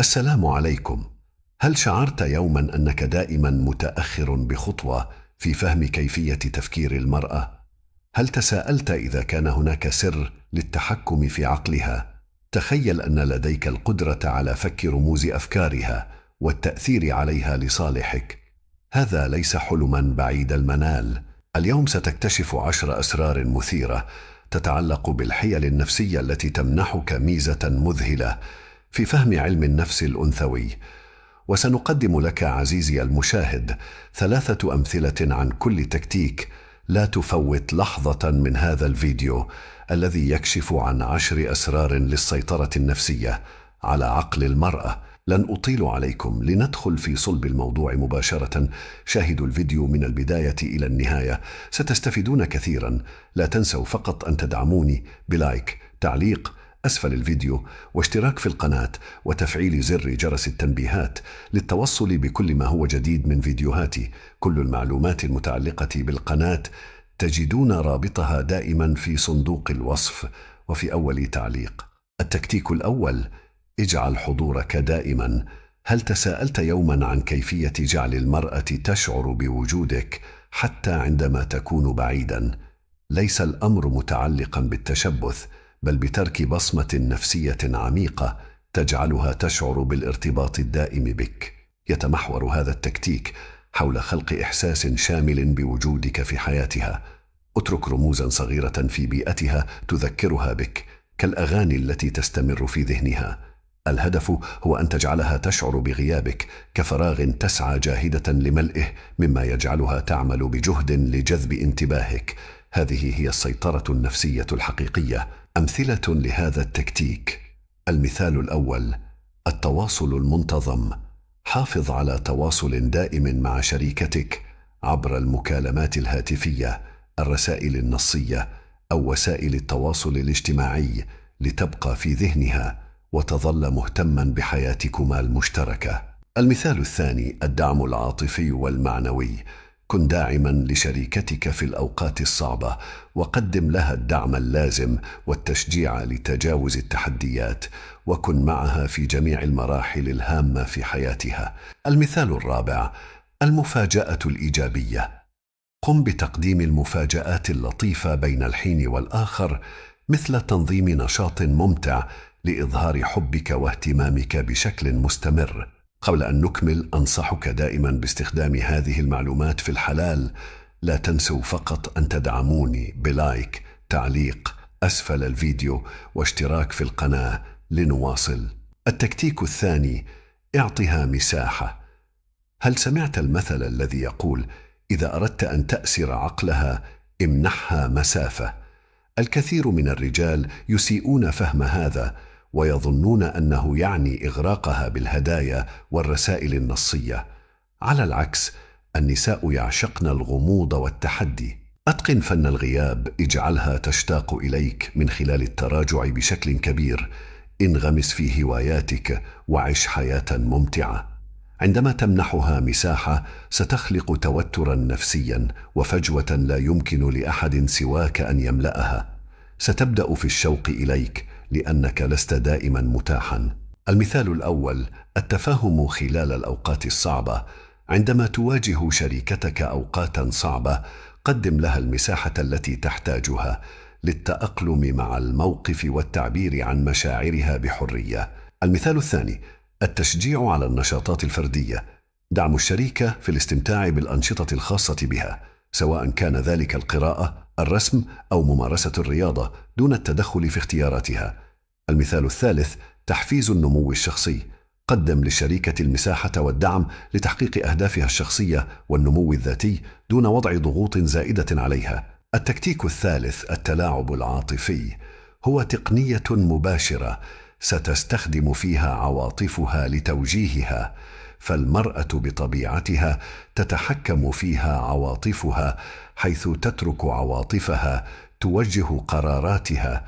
السلام عليكم هل شعرت يوما انك دائما متاخر بخطوه في فهم كيفيه تفكير المراه هل تساءلت اذا كان هناك سر للتحكم في عقلها تخيل ان لديك القدره على فك رموز افكارها والتاثير عليها لصالحك هذا ليس حلما بعيد المنال اليوم ستكتشف عشر اسرار مثيره تتعلق بالحيل النفسيه التي تمنحك ميزه مذهله في فهم علم النفس الانثوي وسنقدم لك عزيزي المشاهد ثلاثه امثله عن كل تكتيك لا تفوت لحظه من هذا الفيديو الذي يكشف عن عشر اسرار للسيطره النفسيه على عقل المراه لن اطيل عليكم لندخل في صلب الموضوع مباشره شاهدوا الفيديو من البدايه الى النهايه ستستفيدون كثيرا لا تنسوا فقط ان تدعموني بلايك تعليق أسفل الفيديو واشتراك في القناة وتفعيل زر جرس التنبيهات للتوصل بكل ما هو جديد من فيديوهاتي كل المعلومات المتعلقة بالقناة تجدون رابطها دائما في صندوق الوصف وفي أول تعليق التكتيك الأول اجعل حضورك دائما هل تساءلت يوما عن كيفية جعل المرأة تشعر بوجودك حتى عندما تكون بعيدا؟ ليس الأمر متعلقا بالتشبث بل بترك بصمه نفسيه عميقه تجعلها تشعر بالارتباط الدائم بك يتمحور هذا التكتيك حول خلق احساس شامل بوجودك في حياتها اترك رموزا صغيره في بيئتها تذكرها بك كالاغاني التي تستمر في ذهنها الهدف هو ان تجعلها تشعر بغيابك كفراغ تسعى جاهده لملئه مما يجعلها تعمل بجهد لجذب انتباهك هذه هي السيطره النفسيه الحقيقيه أمثلة لهذا التكتيك المثال الأول التواصل المنتظم حافظ على تواصل دائم مع شريكتك عبر المكالمات الهاتفية الرسائل النصية أو وسائل التواصل الاجتماعي لتبقى في ذهنها وتظل مهتما بحياتكما المشتركة المثال الثاني الدعم العاطفي والمعنوي كن داعما لشريكتك في الاوقات الصعبه وقدم لها الدعم اللازم والتشجيع لتجاوز التحديات وكن معها في جميع المراحل الهامه في حياتها المثال الرابع المفاجاه الايجابيه قم بتقديم المفاجات اللطيفه بين الحين والاخر مثل تنظيم نشاط ممتع لاظهار حبك واهتمامك بشكل مستمر قبل أن نكمل أنصحك دائما باستخدام هذه المعلومات في الحلال لا تنسوا فقط أن تدعموني بلايك تعليق أسفل الفيديو واشتراك في القناة لنواصل التكتيك الثاني اعطها مساحة هل سمعت المثل الذي يقول إذا أردت أن تأسر عقلها امنحها مسافة الكثير من الرجال يسيئون فهم هذا ويظنون انه يعني اغراقها بالهدايا والرسائل النصيه على العكس النساء يعشقن الغموض والتحدي اتقن فن الغياب اجعلها تشتاق اليك من خلال التراجع بشكل كبير انغمس في هواياتك وعش حياه ممتعه عندما تمنحها مساحه ستخلق توترا نفسيا وفجوه لا يمكن لاحد سواك ان يملاها ستبدا في الشوق اليك لأنك لست دائما متاحا المثال الأول التفاهم خلال الأوقات الصعبة عندما تواجه شريكتك أوقاتا صعبة قدم لها المساحة التي تحتاجها للتأقلم مع الموقف والتعبير عن مشاعرها بحرية المثال الثاني التشجيع على النشاطات الفردية دعم الشريكة في الاستمتاع بالأنشطة الخاصة بها سواء كان ذلك القراءه الرسم او ممارسه الرياضه دون التدخل في اختياراتها المثال الثالث تحفيز النمو الشخصي قدم للشركه المساحه والدعم لتحقيق اهدافها الشخصيه والنمو الذاتي دون وضع ضغوط زائده عليها التكتيك الثالث التلاعب العاطفي هو تقنيه مباشره ستستخدم فيها عواطفها لتوجيهها فالمراه بطبيعتها تتحكم فيها عواطفها حيث تترك عواطفها توجه قراراتها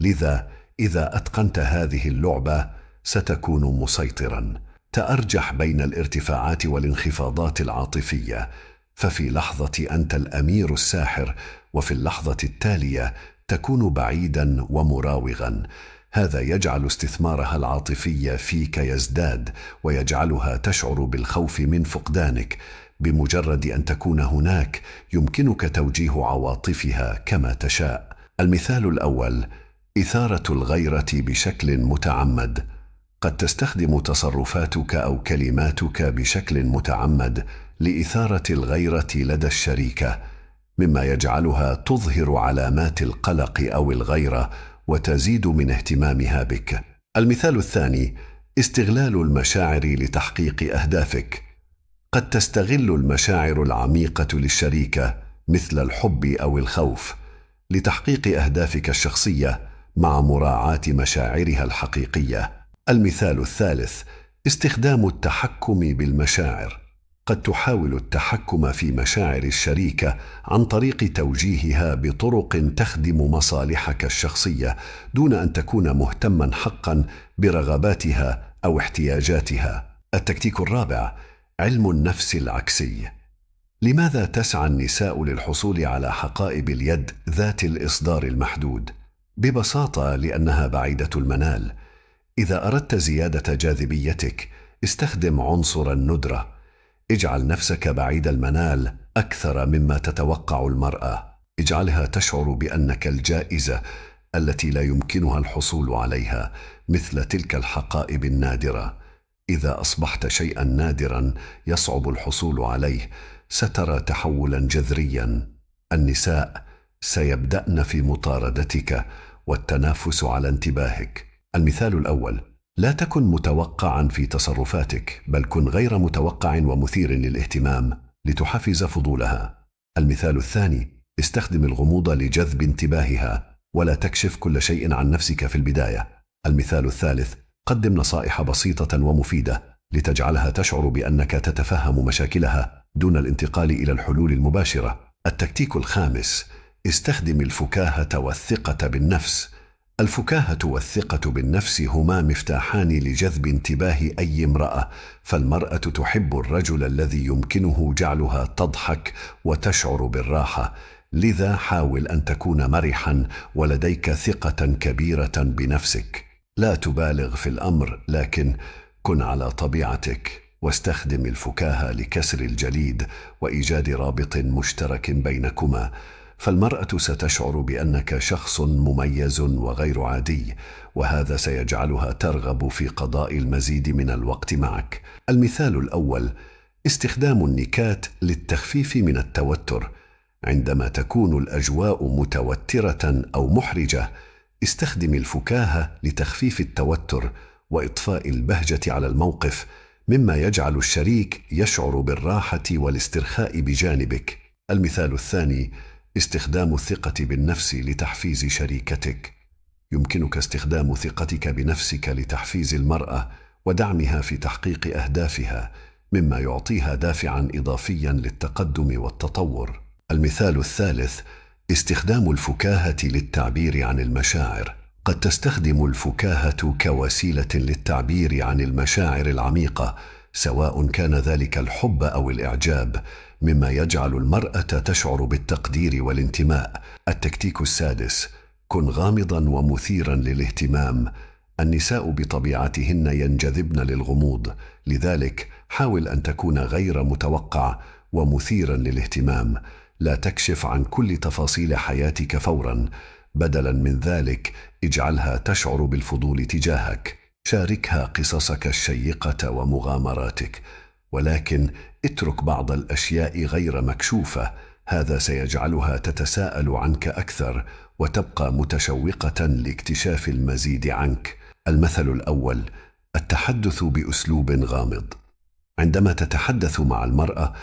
لذا اذا اتقنت هذه اللعبه ستكون مسيطرا تارجح بين الارتفاعات والانخفاضات العاطفيه ففي لحظه انت الامير الساحر وفي اللحظه التاليه تكون بعيدا ومراوغا هذا يجعل استثمارها العاطفي فيك يزداد ويجعلها تشعر بالخوف من فقدانك بمجرد ان تكون هناك يمكنك توجيه عواطفها كما تشاء المثال الاول اثاره الغيره بشكل متعمد قد تستخدم تصرفاتك او كلماتك بشكل متعمد لاثاره الغيره لدى الشريكه مما يجعلها تظهر علامات القلق او الغيره وتزيد من اهتمامها بك المثال الثاني استغلال المشاعر لتحقيق اهدافك قد تستغل المشاعر العميقه للشريكه مثل الحب او الخوف لتحقيق اهدافك الشخصيه مع مراعاه مشاعرها الحقيقيه المثال الثالث استخدام التحكم بالمشاعر قد تحاول التحكم في مشاعر الشريكه عن طريق توجيهها بطرق تخدم مصالحك الشخصيه دون ان تكون مهتما حقا برغباتها او احتياجاتها التكتيك الرابع علم النفس العكسي لماذا تسعى النساء للحصول على حقائب اليد ذات الاصدار المحدود ببساطه لانها بعيده المنال اذا اردت زياده جاذبيتك استخدم عنصر الندره اجعل نفسك بعيد المنال اكثر مما تتوقع المراه اجعلها تشعر بانك الجائزه التي لا يمكنها الحصول عليها مثل تلك الحقائب النادره اذا اصبحت شيئا نادرا يصعب الحصول عليه سترى تحولا جذريا النساء سيبدأن في مطاردتك والتنافس على انتباهك المثال الأول لا تكن متوقعا في تصرفاتك بل كن غير متوقع ومثير للاهتمام لتحفز فضولها المثال الثاني استخدم الغموض لجذب انتباهها ولا تكشف كل شيء عن نفسك في البدايه المثال الثالث قدم نصائح بسيطه ومفيده لتجعلها تشعر بانك تتفهم مشاكلها دون الانتقال الى الحلول المباشره التكتيك الخامس استخدم الفكاهه والثقه بالنفس الفكاهه والثقه بالنفس هما مفتاحان لجذب انتباه اي امراه فالمراه تحب الرجل الذي يمكنه جعلها تضحك وتشعر بالراحه لذا حاول ان تكون مرحا ولديك ثقه كبيره بنفسك لا تبالغ في الامر لكن كن على طبيعتك واستخدم الفكاهه لكسر الجليد وايجاد رابط مشترك بينكما فالمراه ستشعر بانك شخص مميز وغير عادي وهذا سيجعلها ترغب في قضاء المزيد من الوقت معك المثال الاول استخدام النكات للتخفيف من التوتر عندما تكون الاجواء متوتره او محرجه استخدم الفكاهه لتخفيف التوتر واطفاء البهجه على الموقف مما يجعل الشريك يشعر بالراحه والاسترخاء بجانبك المثال الثاني استخدام الثقة بالنفس لتحفيز شريكتك يمكنك استخدام ثقتك بنفسك لتحفيز المرأة ودعمها في تحقيق أهدافها مما يعطيها دافعا إضافيا للتقدم والتطور المثال الثالث استخدام الفكاهة للتعبير عن المشاعر قد تستخدم الفكاهة كوسيلة للتعبير عن المشاعر العميقة سواء كان ذلك الحب أو الإعجاب مما يجعل المراه تشعر بالتقدير والانتماء التكتيك السادس كن غامضا ومثيرا للاهتمام النساء بطبيعتهن ينجذبن للغموض لذلك حاول ان تكون غير متوقع ومثيرا للاهتمام لا تكشف عن كل تفاصيل حياتك فورا بدلا من ذلك اجعلها تشعر بالفضول تجاهك شاركها قصصك الشيقه ومغامراتك ولكن اترك بعض الاشياء غير مكشوفه هذا سيجعلها تتساءل عنك اكثر وتبقى متشوقه لاكتشاف المزيد عنك المثل الاول التحدث باسلوب غامض عندما تتحدث مع المراه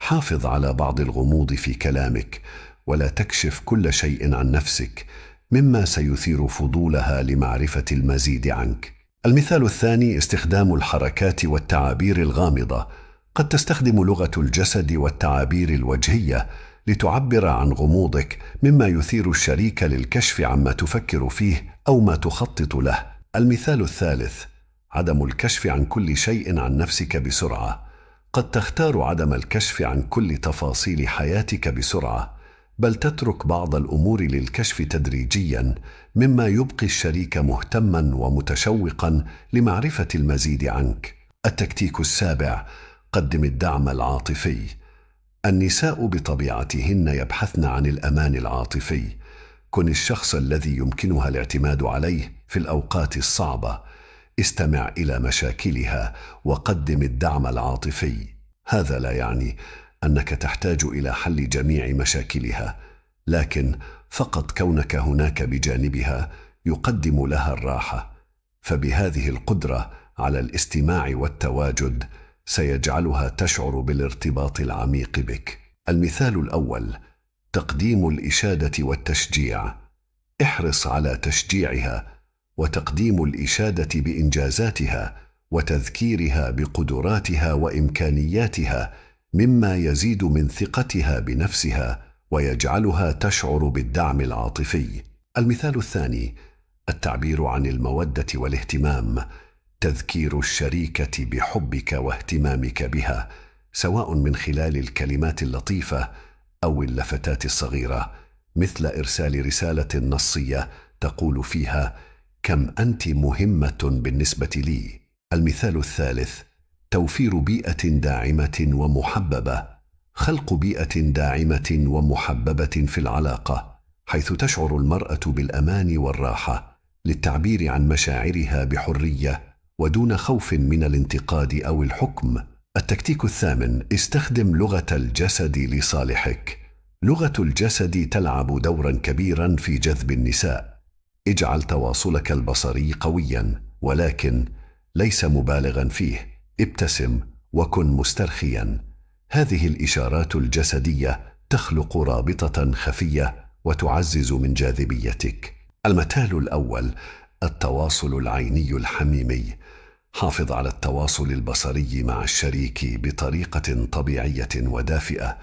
حافظ على بعض الغموض في كلامك ولا تكشف كل شيء عن نفسك مما سيثير فضولها لمعرفه المزيد عنك المثال الثاني استخدام الحركات والتعابير الغامضه قد تستخدم لغه الجسد والتعابير الوجهيه لتعبر عن غموضك مما يثير الشريك للكشف عما تفكر فيه او ما تخطط له المثال الثالث عدم الكشف عن كل شيء عن نفسك بسرعه قد تختار عدم الكشف عن كل تفاصيل حياتك بسرعه بل تترك بعض الامور للكشف تدريجيا مما يبقي الشريك مهتما ومتشوقا لمعرفه المزيد عنك التكتيك السابع قدم الدعم العاطفي النساء بطبيعتهن يبحثن عن الامان العاطفي كن الشخص الذي يمكنها الاعتماد عليه في الاوقات الصعبه استمع الى مشاكلها وقدم الدعم العاطفي هذا لا يعني انك تحتاج الى حل جميع مشاكلها لكن فقط كونك هناك بجانبها يقدم لها الراحه فبهذه القدره على الاستماع والتواجد سيجعلها تشعر بالارتباط العميق بك المثال الاول تقديم الاشاده والتشجيع احرص على تشجيعها وتقديم الاشاده بانجازاتها وتذكيرها بقدراتها وامكانياتها مما يزيد من ثقتها بنفسها ويجعلها تشعر بالدعم العاطفي المثال الثاني التعبير عن الموده والاهتمام تذكير الشريكه بحبك واهتمامك بها سواء من خلال الكلمات اللطيفه او اللفتات الصغيره مثل ارسال رساله نصيه تقول فيها كم انت مهمه بالنسبه لي المثال الثالث توفير بيئه داعمه ومحببه خلق بيئه داعمه ومحببه في العلاقه حيث تشعر المراه بالامان والراحه للتعبير عن مشاعرها بحريه ودون خوف من الانتقاد او الحكم التكتيك الثامن استخدم لغه الجسد لصالحك لغه الجسد تلعب دورا كبيرا في جذب النساء اجعل تواصلك البصري قويا ولكن ليس مبالغا فيه ابتسم وكن مسترخيا هذه الاشارات الجسديه تخلق رابطه خفيه وتعزز من جاذبيتك المثال الاول التواصل العيني الحميمي حافظ على التواصل البصري مع الشريك بطريقه طبيعيه ودافئه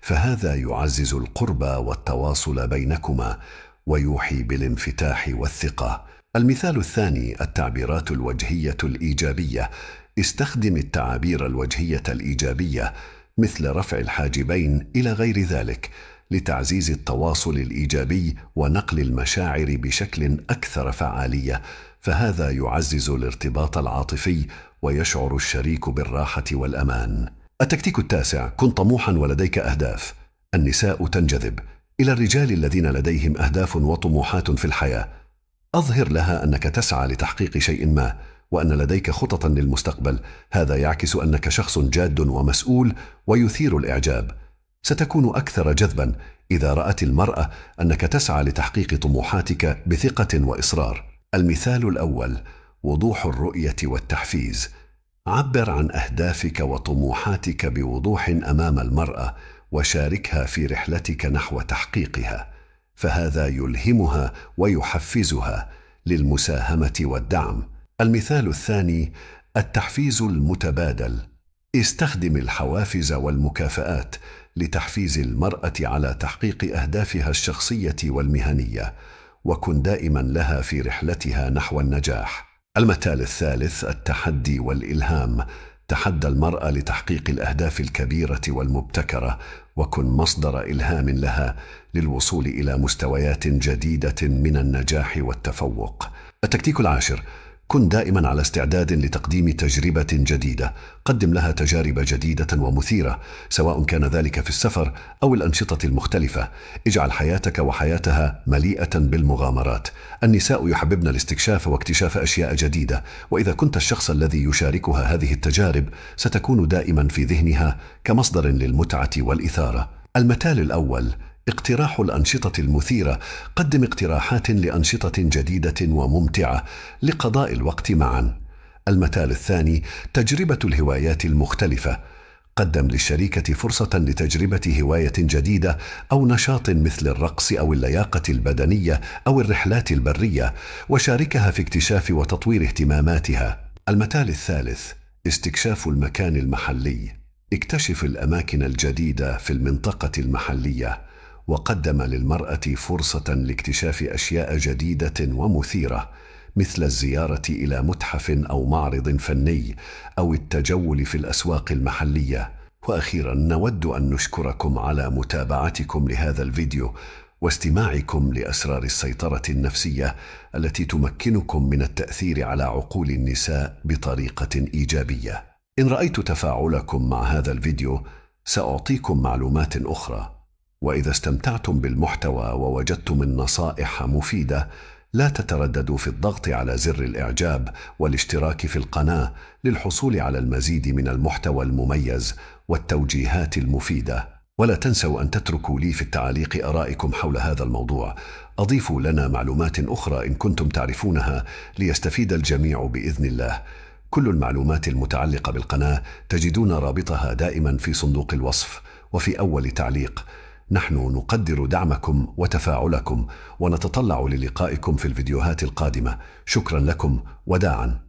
فهذا يعزز القرب والتواصل بينكما ويوحي بالانفتاح والثقه المثال الثاني التعبيرات الوجهيه الايجابيه استخدم التعابير الوجهيه الايجابيه مثل رفع الحاجبين الى غير ذلك لتعزيز التواصل الايجابي ونقل المشاعر بشكل اكثر فعاليه فهذا يعزز الارتباط العاطفي ويشعر الشريك بالراحه والامان التكتيك التاسع كن طموحا ولديك اهداف النساء تنجذب الى الرجال الذين لديهم اهداف وطموحات في الحياه اظهر لها انك تسعى لتحقيق شيء ما وان لديك خططا للمستقبل هذا يعكس انك شخص جاد ومسؤول ويثير الاعجاب ستكون اكثر جذبا اذا رات المراه انك تسعى لتحقيق طموحاتك بثقه واصرار المثال الاول وضوح الرؤيه والتحفيز عبر عن اهدافك وطموحاتك بوضوح امام المراه وشاركها في رحلتك نحو تحقيقها فهذا يلهمها ويحفزها للمساهمه والدعم المثال الثاني التحفيز المتبادل استخدم الحوافز والمكافآت لتحفيز المرأة على تحقيق أهدافها الشخصية والمهنية وكن دائما لها في رحلتها نحو النجاح المثال الثالث التحدي والإلهام تحدى المرأة لتحقيق الأهداف الكبيرة والمبتكرة وكن مصدر إلهام لها للوصول إلى مستويات جديدة من النجاح والتفوق التكتيك العاشر كن دائما على استعداد لتقديم تجربة جديدة، قدم لها تجارب جديدة ومثيرة، سواء كان ذلك في السفر أو الأنشطة المختلفة، اجعل حياتك وحياتها مليئة بالمغامرات. النساء يحببن الاستكشاف واكتشاف أشياء جديدة، وإذا كنت الشخص الذي يشاركها هذه التجارب، ستكون دائما في ذهنها كمصدر للمتعة والإثارة. المثال الأول: اقتراح الانشطه المثيره قدم اقتراحات لانشطه جديده وممتعه لقضاء الوقت معا المثال الثاني تجربه الهوايات المختلفه قدم للشركه فرصه لتجربه هوايه جديده او نشاط مثل الرقص او اللياقه البدنيه او الرحلات البريه وشاركها في اكتشاف وتطوير اهتماماتها المثال الثالث استكشاف المكان المحلي اكتشف الاماكن الجديده في المنطقه المحليه وقدم للمرأة فرصة لاكتشاف أشياء جديدة ومثيرة مثل الزيارة إلى متحف أو معرض فني أو التجول في الأسواق المحلية وأخيرا نود أن نشكركم على متابعتكم لهذا الفيديو واستماعكم لأسرار السيطرة النفسية التي تمكنكم من التأثير على عقول النساء بطريقة إيجابية إن رأيت تفاعلكم مع هذا الفيديو سأعطيكم معلومات أخرى واذا استمتعتم بالمحتوى ووجدتم النصائح مفيده لا تترددوا في الضغط على زر الاعجاب والاشتراك في القناه للحصول على المزيد من المحتوى المميز والتوجيهات المفيده ولا تنسوا ان تتركوا لي في التعليق ارائكم حول هذا الموضوع اضيفوا لنا معلومات اخرى ان كنتم تعرفونها ليستفيد الجميع باذن الله كل المعلومات المتعلقه بالقناه تجدون رابطها دائما في صندوق الوصف وفي اول تعليق نحن نقدر دعمكم وتفاعلكم ونتطلع للقائكم في الفيديوهات القادمة شكرا لكم وداعا